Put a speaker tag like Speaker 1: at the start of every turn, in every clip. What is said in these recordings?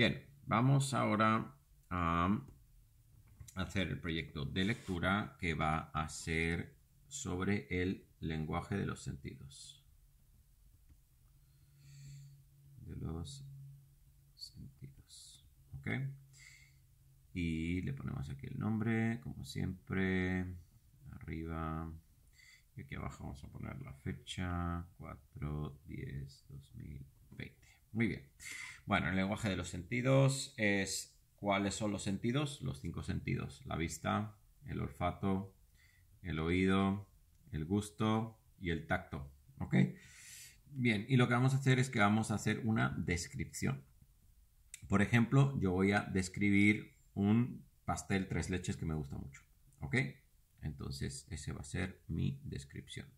Speaker 1: Bien, vamos ahora a hacer el proyecto de lectura que va a ser sobre el lenguaje de los sentidos. De los sentidos. ¿Ok? Y le ponemos aquí el nombre, como siempre. Arriba. Y aquí abajo vamos a poner la fecha. 4, 10, 2000. Muy bien. Bueno, el lenguaje de los sentidos es cuáles son los sentidos, los cinco sentidos, la vista, el olfato, el oído, el gusto y el tacto. ¿Ok? Bien, y lo que vamos a hacer es que vamos a hacer una descripción. Por ejemplo, yo voy a describir un pastel tres leches que me gusta mucho. ¿Ok? Entonces, ese va a ser mi descripción.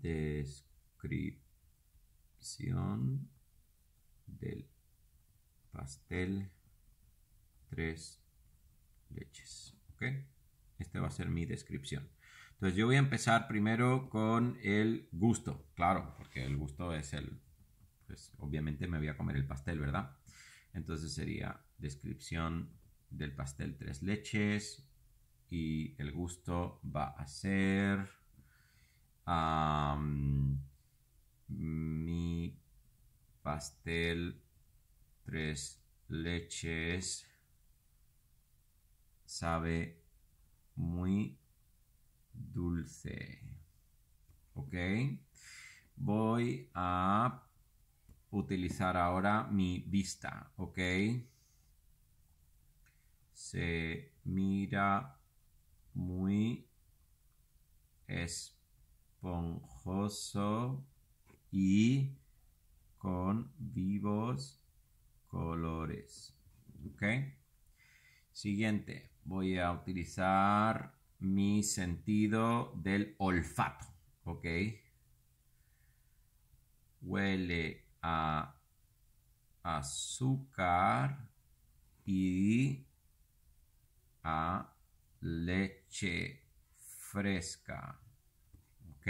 Speaker 1: Descripción Descripción del pastel tres leches. ¿Ok? Esta va a ser mi descripción. Entonces yo voy a empezar primero con el gusto, claro, porque el gusto es el, pues obviamente me voy a comer el pastel, ¿verdad? Entonces sería descripción del pastel tres leches y el gusto va a ser mi pastel tres leches sabe muy dulce. Ok. Voy a utilizar ahora mi vista. Ok. Se mira muy esponjoso y con vivos colores. ¿Ok? Siguiente, voy a utilizar mi sentido del olfato. ¿Ok? Huele a azúcar y a leche fresca. ¿Ok?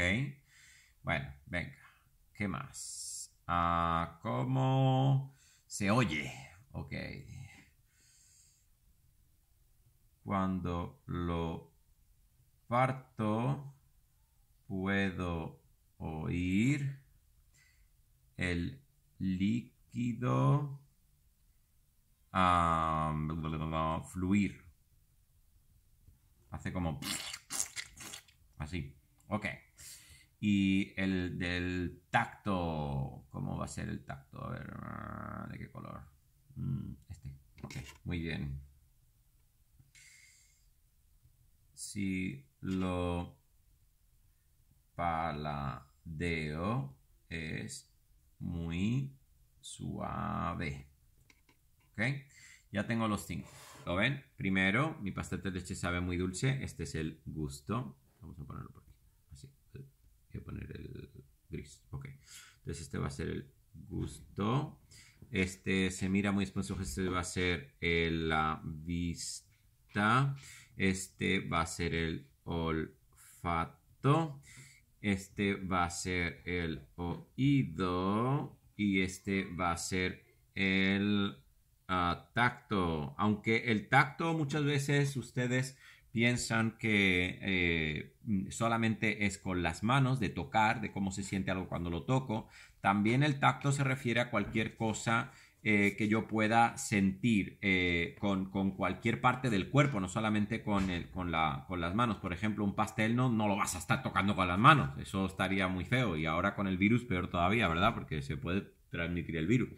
Speaker 1: Bueno, venga. ¿Qué más? Ah, ¿Cómo se oye? Ok. Cuando lo parto, puedo oír el líquido ah, fluir. Hace como así. Ok. Y el del tacto, ¿cómo va a ser el tacto? A ver, ah, ¿de qué color? Mm, este, muy bien. Si lo paladeo es muy suave. ¿Ok? Ya tengo los cinco. ¿Lo ven? Primero, mi pastel de leche sabe muy dulce. Este es el gusto. Vamos a ponerlo por aquí. Voy poner el gris. Ok. Entonces este va a ser el gusto. Este se mira muy esponjoso. Este va a ser el, la vista. Este va a ser el olfato. Este va a ser el oído. Y este va a ser el ah, tacto. Aunque el tacto muchas veces ustedes piensan que eh, solamente es con las manos, de tocar, de cómo se siente algo cuando lo toco. También el tacto se refiere a cualquier cosa eh, que yo pueda sentir eh, con, cualquier parte del cuerpo, no solamente con, con, las manos. Por ejemplo, un pastel no, no lo vas a estar tocando con las manos, eso estaría muy feo. Y ahora con el virus peor todavía, ¿verdad? Porque se puede transmitir el virus.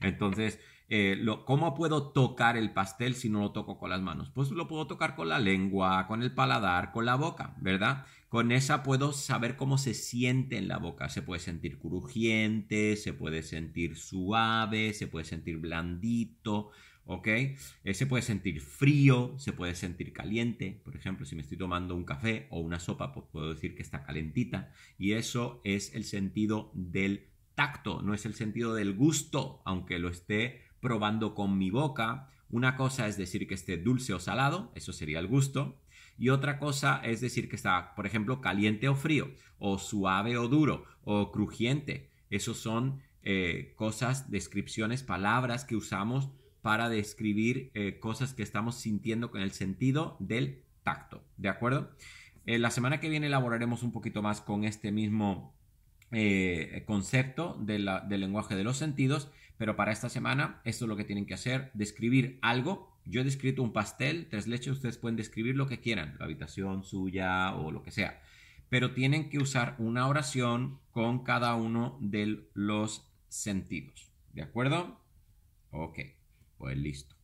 Speaker 1: Entonces, eh, ¿cómo puedo tocar el pastel si no lo toco con las manos? Pues lo puedo tocar con la lengua, con el paladar, con la boca, ¿verdad? Con esa puedo saber cómo se siente en la boca. Se puede sentir crujiente, se puede sentir suave, se puede sentir blandito, ¿ok? Eh, se puede sentir frío, se puede sentir caliente. Por ejemplo, si me estoy tomando un café o una sopa, pues puedo decir que está calentita. Y eso es el sentido del tacto, no es el sentido del gusto, aunque lo esté probando con mi boca. Una cosa es decir que esté dulce o salado, eso sería el gusto. Y otra cosa es decir que está, por ejemplo, caliente o frío, o suave o duro, o crujiente. Esos son eh, cosas, descripciones, palabras que usamos para describir eh, cosas que estamos sintiendo con el sentido del tacto. ¿De acuerdo? Eh, la semana que viene elaboraremos un poquito más con este mismo concepto del lenguaje de los sentidos, pero para esta semana esto es lo que tienen que hacer, describir algo. Yo he descrito un pastel, tres leches, ustedes pueden describir lo que quieran, la habitación suya o lo que sea, pero tienen que usar una oración con cada uno de los sentidos. ¿De acuerdo? Ok, pues listo.